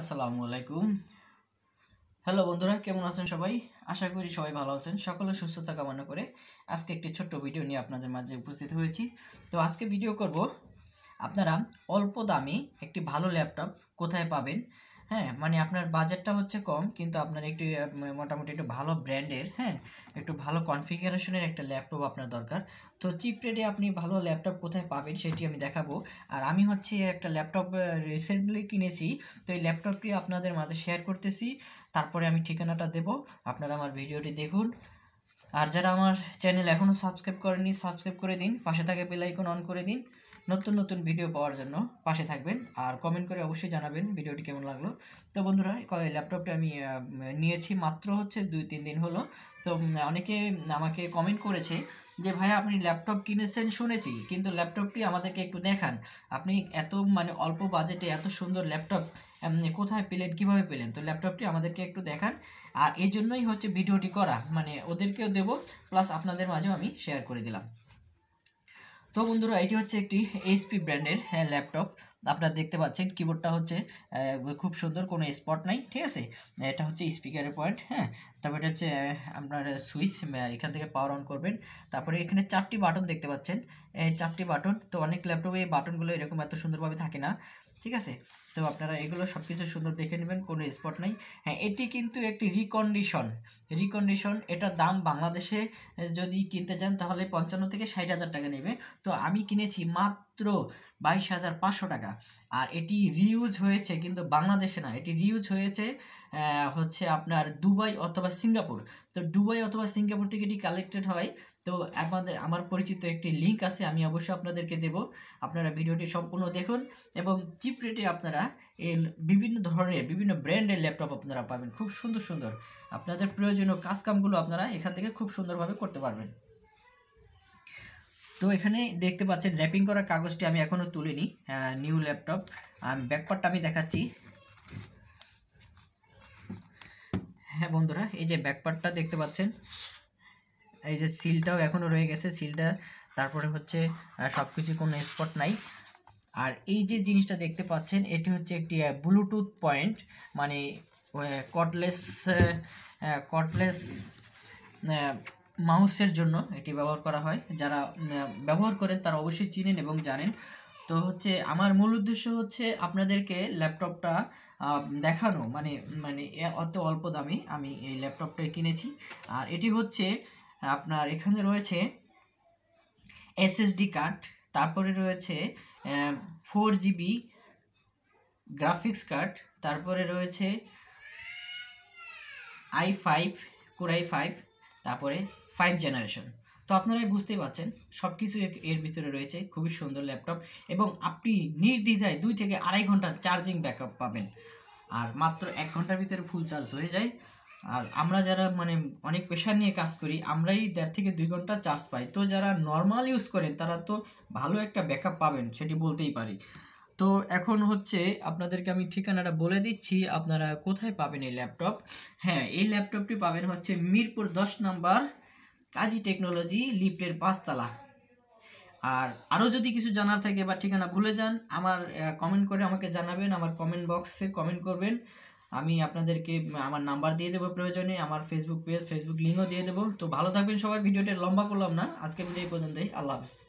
আসসালামু আলাইকুম হ্যালো বন্ধুরা কেমন আছেন সবাই আশা করি সবাই ভালো আছেন সকলে সুস্থতা কামনা করে আজকে একটি ছোট্ট ভিডিও নিয়ে আপনাদের মাঝে উপস্থিত হয়েছি তো আজকে ভিডিও করব আপনারা অল্প দামি একটি ভালো ল্যাপটপ কোথায় পাবেন হ্যাঁ মানে আপনার বাজেটটা হচ্ছে কম কিন্তু আপনার একটু মোটামুটি একটু ভালো ব্র্যান্ডের হ্যাঁ একটু ভালো কনফিগারেশনের একটা ল্যাপটপ আপনার দরকার তো চিপ রেটে আপনি ভালো ল্যাপটপ কোথায় পাবেন সেটি আমি দেখাবো আর আমি হচ্ছে একটা ল্যাপটপ রিসেন্টলি কিনেছি তো এই ল্যাপটপটি আপনাদের মাঝে শেয়ার করতেছি তারপরে আমি ঠিকানাটা দেব আপনারা আমার ভিডিওটি দেখুন আর যারা আমার চ্যানেল এখনও সাবস্ক্রাইব করেনি সাবস্ক্রাইব করে দিন পাশে থাকে বেলাইকন অন করে দিন নতুন নতুন ভিডিও পাওয়ার জন্য পাশে থাকবেন আর কমেন্ট করে অবশ্যই জানাবেন ভিডিওটি কেমন লাগলো তো বন্ধুরা ল্যাপটপটা আমি নিয়েছি মাত্র হচ্ছে দুই তিন দিন হলো তো অনেকে আমাকে কমেন্ট করেছে যে ভাইয়া আপনি ল্যাপটপ কিনেছেন শুনেছি কিন্তু ল্যাপটপটি আমাদেরকে একটু দেখান আপনি এত মানে অল্প বাজেটে এত সুন্দর ল্যাপটপ কোথায় পেলেন কিভাবে পেলেন তো ল্যাপটপটি আমাদেরকে একটু দেখান আর এই জন্যই হচ্ছে ভিডিওটি করা মানে ওদেরকেও দেব প্লাস আপনাদের মাঝেও আমি শেয়ার করে দিলাম তো বন্ধুরা এটি হচ্ছে একটি এইচপি ব্র্যান্ডের ল্যাপটপ আপনারা দেখতে পাচ্ছেন কিবোর্ডটা হচ্ছে খুব সুন্দর কোনো স্পট নাই ঠিক আছে এটা হচ্ছে স্পিকারের পয়েন্ট হ্যাঁ তারপর এটা হচ্ছে আপনার সুইচ এখান থেকে পাওয়ার অন করবেন তারপরে এখানে চারটি বাটন দেখতে পাচ্ছেন চারটি বাটন তো অনেক ল্যাপটপে এই বাটনগুলো এরকম এত সুন্দরভাবে থাকে না ঠিক আছে তো আপনারা এগুলো সব কিছু সুন্দর দেখে নেবেন কোনো স্পট নাই হ্যাঁ এটি কিন্তু একটি রিকন্ডিশন রিকন্ডিশন এটার দাম বাংলাদেশে যদি কিনতে যান তাহলে পঞ্চান্ন থেকে ষাট হাজার টাকা নেবে তো আমি কিনেছি মাত্র মাত্র বাইশ হাজার পাঁচশো টাকা আর এটি রিউজ হয়েছে কিন্তু বাংলাদেশে না এটি রিউজ হয়েছে হচ্ছে আপনার দুবাই অথবা সিঙ্গাপুর তো দুবাই অথবা সিঙ্গাপুর থেকে এটি কালেক্টেড হয় তো আমাদের আমার পরিচিত একটি লিঙ্ক আছে আমি অবশ্যই আপনাদেরকে দেব আপনারা ভিডিওটি সম্পূর্ণ দেখুন এবং চিপ রেটে আপনারা এই বিভিন্ন ধরনের বিভিন্ন ব্র্যান্ডের ল্যাপটপ আপনারা পাবেন খুব সুন্দর সুন্দর আপনাদের প্রয়োজনীয় কাজকামগুলো আপনারা এখান থেকে খুব সুন্দরভাবে করতে পারবেন তো এখানে দেখতে পাচ্ছেন র্যাপিং করার কাগজটি আমি এখনও তুলিনি নিউ ল্যাপটপ ব্যাকপারটা আমি দেখাচ্ছি হ্যাঁ বন্ধুরা এই যে ব্যাকপারটা দেখতে পাচ্ছেন এই যে সিলটাও এখনও রয়ে গেছে সিলটা তারপরে হচ্ছে সব কিছু কোনো স্পট নাই আর এই যে জিনিসটা দেখতে পাচ্ছেন এটি হচ্ছে একটি ব্লুটুথ পয়েন্ট মানে কটলেস কটলেস মাউসের জন্য এটি ব্যবহার করা হয় যারা ব্যবহার করেন তারা অবশ্যই চিনেন এবং জানেন তো হচ্ছে আমার মূল উদ্দেশ্য হচ্ছে আপনাদেরকে ল্যাপটপটা দেখানো মানে মানে অত অল্প দামে আমি এই ল্যাপটপটা কিনেছি আর এটি হচ্ছে আপনার এখানে রয়েছে এসএসডি কার্ড তারপরে রয়েছে ফোর জিবি গ্রাফিক্স কার্ড তারপরে রয়েছে আই ফাইভ কোরাই ফাইভ তারপরে ফাইভ জেনারেশন তো আপনারাই বুঝতেই পারছেন সব কিছু এর ভিতরে রয়েছে খুবই সুন্দর ল্যাপটপ এবং আপনি নির্দ্বিধায় দুই থেকে আড়াই ঘন্টা চার্জিং ব্যাকআপ পাবেন আর মাত্র এক ঘন্টার ভিতরে ফুল চার্জ হয়ে যায় আর আমরা যারা মানে অনেক প্রেশার নিয়ে কাজ করি আমরাই দেড় থেকে দুই ঘন্টা চার্জ পাই তো যারা নর্মাল ইউজ করেন তারা তো ভালো একটা ব্যাকআপ পাবেন সেটি বলতেই পারি তো এখন হচ্ছে আপনাদেরকে আমি ঠিকানাটা বলে দিচ্ছি আপনারা কোথায় পাবেন এই ল্যাপটপ হ্যাঁ এই ল্যাপটপটি পাবেন হচ্ছে মিরপুর দশ নাম্বার কাজী টেকনোলজি লিফ্টের পাঁচতলা আর আরও যদি কিছু জানার থাকে বা ঠিকানা ভুলে যান আমার কমেন্ট করে আমাকে জানাবেন আমার কমেন্ট বক্সে কমেন্ট করবেন আমি আপনাদেরকে আমার নাম্বার দিয়ে দেবো প্রয়োজনে আমার ফেসবুক পেজ ফেসবুক লিঙ্কও দিয়ে দেবো তো ভালো থাকবেন সবাই ভিডিওটা লম্বা করলাম না আজকে ভিডিও এই পর্যন্তই আল্লাহ হাফিজ